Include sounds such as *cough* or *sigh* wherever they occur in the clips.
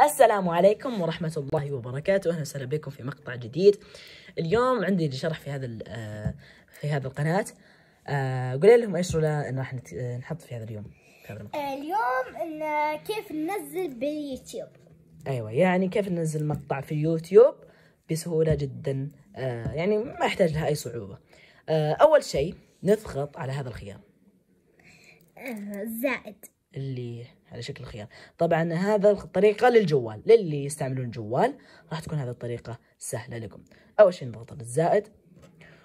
السلام عليكم ورحمة الله وبركاته أهلا وسهلا بكم في مقطع جديد اليوم عندي شرح في هذا آه، في هذا القناة آه، قولي لهم ايش رولة راح آه، نحط في هذا اليوم في هذا اليوم إن كيف ننزل باليوتيوب ايوه يعني كيف ننزل مقطع في اليوتيوب بسهولة جدا يعني ما يحتاج لها أي صعوبة أول شيء نضغط على هذا الخيار زائد اللي على شكل خيار طبعا هذا الطريقة للجوال للي يستعملون الجوال راح تكون هذه الطريقة سهلة لكم أول شيء نضغط على الزائد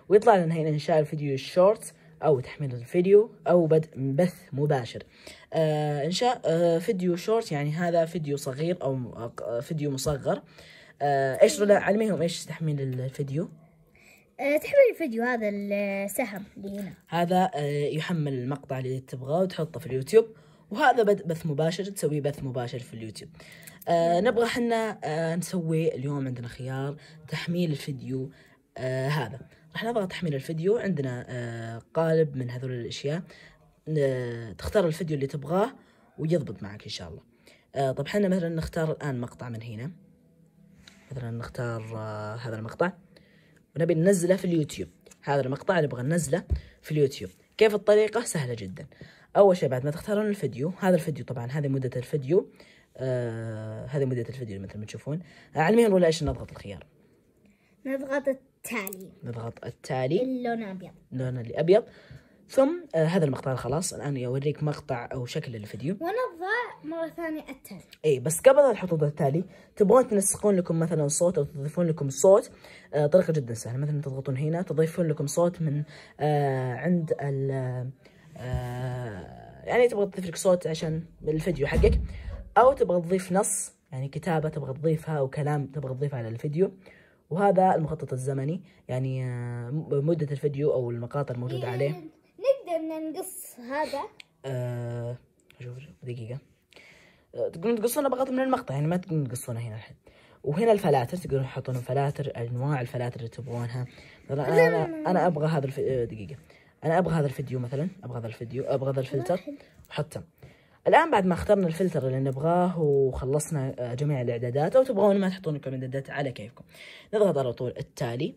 ويطلع لنا هنا إنشاء الفيديو الشورت أو تحميل الفيديو أو بدء بث مباشر آه إنشاء آه فيديو شورت يعني هذا فيديو صغير أو آه فيديو مصغر آه إيش علميهم إيش تحميل الفيديو آه، تحمل الفيديو هذا السهم اللي هنا هذا آه، يحمل المقطع اللي تبغاه وتحطه في اليوتيوب وهذا بث مباشر تسويه بث مباشر في اليوتيوب آه نبغى حنا آه نسوي اليوم عندنا خيار تحميل الفيديو آه هذا راح نضغط تحميل الفيديو عندنا آه قالب من هذول الاشياء آه تختار الفيديو اللي تبغاه ويضبط معك ان شاء الله آه طب حنا مثلا نختار الان مقطع من هنا مثلا نختار آه هذا المقطع ونبي ننزله في اليوتيوب هذا المقطع نبغى ننزله في اليوتيوب كيف الطريقة سهلة جدا اول شيء بعد ما تختارون الفيديو هذا الفيديو طبعا هذه مده الفيديو آه هذه مده الفيديو مثل ما تشوفون على اليمين ولا ايش نضغط الخيار نضغط التالي نضغط التالي اللون ابيض اللون الابيض ثم آه هذا المقطع خلاص الان اوريك مقطع او شكل الفيديو ونضع مره ثانيه التالي اي بس قبل لا تحطوا التالي تبغون تنسقون لكم مثلا صوت او تضيفون لكم صوت آه طريقه جدا سهله مثلا تضغطون هنا تضيفون لكم صوت من آه عند ال آه، يعني تبغى تضيف لك صوت عشان الفيديو حقك او تبغى تضيف نص يعني كتابه تبغى تضيفها وكلام تبغى تضيفه على الفيديو وهذا المخطط الزمني يعني آه، مده الفيديو او المقاطع الموجوده إيه، عليه نقدر ننقص هذا أه شوف دقيقه آه، تقولون تقصونه بغض من المقطع يعني ما تقصونه هنا الحين وهنا الفلاتر تقدرون تحطون فلاتر انواع الفلاتر اللي تبغونها انا انا ابغى هذا الف... دقيقه انا ابغى هذا الفيديو مثلا ابغى هذا الفيديو ابغى هذا الفلتر وحطه الان بعد ما اخترنا الفلتر اللي نبغاه وخلصنا آه، جميع الاعدادات او تبغون ما تحطون لكم اعدادات على كيفكم نضغط على طول التالي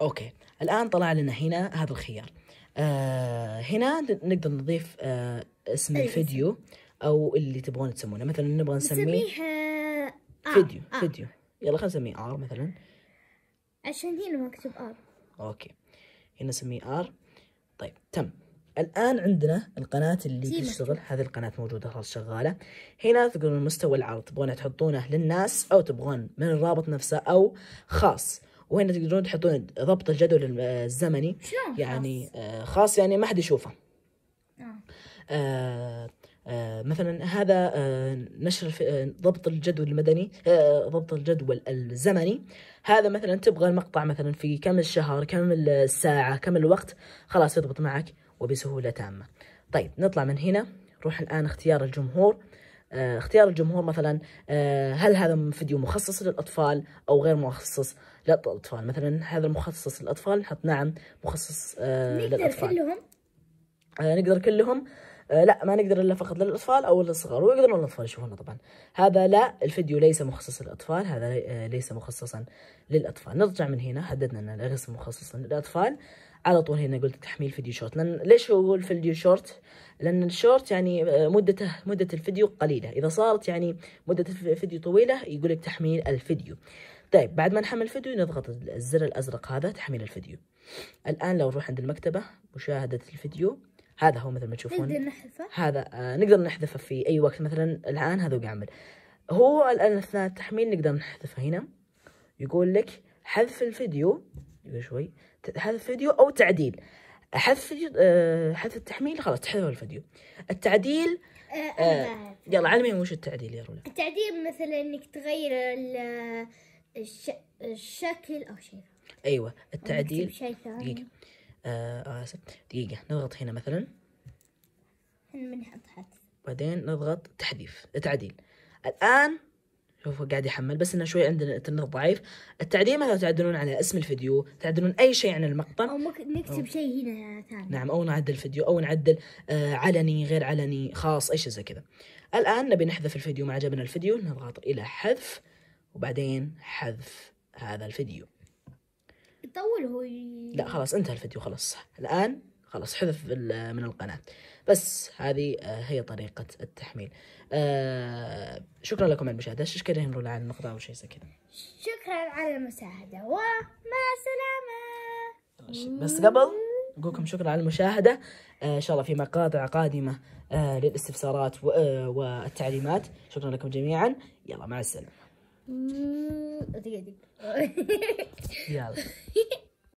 اوكي الان طلع لنا هنا هذا الخيار آه هنا نقدر نضيف آه اسم أيوة. الفيديو او اللي تبغون تسمونه مثلا نبغى نسميه فيديو آه. فيديو يلا خلينا نسميه ار مثلا عشان هنا مكتوب ار اوكي هنا نسميه ار طيب تم الان عندنا القناه اللي تشتغل هذه القناه موجوده خلاص شغاله هنا تقولون مستوى العرض تبغون تحطونه للناس او تبغون من الرابط نفسه او خاص وهنا تقدرون تحطون ضبط الجدول الزمني يعني آه، خاص يعني ما حد يشوفه آه, آه، آه، مثلا هذا آه، نشر آه، ضبط الجدول المدني ضبط الجدول الزمني هذا مثلا تبغى المقطع مثلا في كم الشهر كم الساعة كم الوقت خلاص يضبط معك وبسهولة تامة طيب نطلع من هنا نروح الآن اختيار الجمهور اختيار الجمهور مثلا هل هذا فيديو مخصص للأطفال أو غير مخصص للأطفال مثلا هذا مخصص للأطفال نحط نعم مخصص للأطفال نقدر كلهم نقدر كلهم آه، لا ما نقدر الا فقط للاطفال او للصغار ويقدرون الاطفال يشوفونه طبعا هذا لا الفيديو ليس مخصص للاطفال هذا آه، ليس مخصصا للاطفال نرجع من هنا حددنا ان ليس مخصصا للاطفال على طول هنا قلت تحميل فيديو شورت لان ليش اقول فيديو شورت لان الشورت يعني آه، مدته مده الفيديو قليله اذا صارت يعني مده الفيديو طويله يقول لك تحميل الفيديو طيب بعد ما نحمل الفيديو نضغط الزر الازرق هذا تحميل الفيديو الان لو نروح عند المكتبه مشاهده الفيديو هذا هو مثل ما تشوفون نقدر نحذفه هذا آه نقدر نحذفه في اي وقت مثلا الان هذا قاعد هو الان اثناء التحميل نقدر نحذفه هنا يقول لك حذف الفيديو شوي حذف فيديو او تعديل حذف آه حذف التحميل خلاص تحذف الفيديو التعديل آه, آه، يلا علمي وش التعديل يا رولا التعديل مثلا انك تغير آه، الش... الشكل او شيء ايوه التعديل ثاني آه اسف آه، دقيقة نضغط هنا مثلا بنحط حذف بعدين نضغط تحذيف تعديل الآن شوفوا قاعد يحمل بس انه شوي عندنا الانترنت ضعيف التعديل مثلا تعدلون على اسم الفيديو تعدلون اي شيء عن المقطع او نكتب شيء هنا ثاني نعم او نعدل الفيديو او نعدل آه علني غير علني خاص اي شيء زي كذا الان نبي نحذف الفيديو ما عجبنا الفيديو نضغط الى حذف وبعدين حذف هذا الفيديو يطول هو لا خلاص انتهى الفيديو خلاص الآن خلاص حذف من القناة بس هذه آه، هي طريقة التحميل آه، شكرا لكم على المشاهدة شكرا يمرون على النقطة أو شيء زي كذا شكرا على المشاهدة ومع السلامة طيب، بس قبل أقولكم شكرا على المشاهدة آه، إن شاء الله في مقاطع قادمة للاستفسارات والتعليمات شكرا لكم جميعا يلا مع السلامة Mm, I did. yeah. *laughs*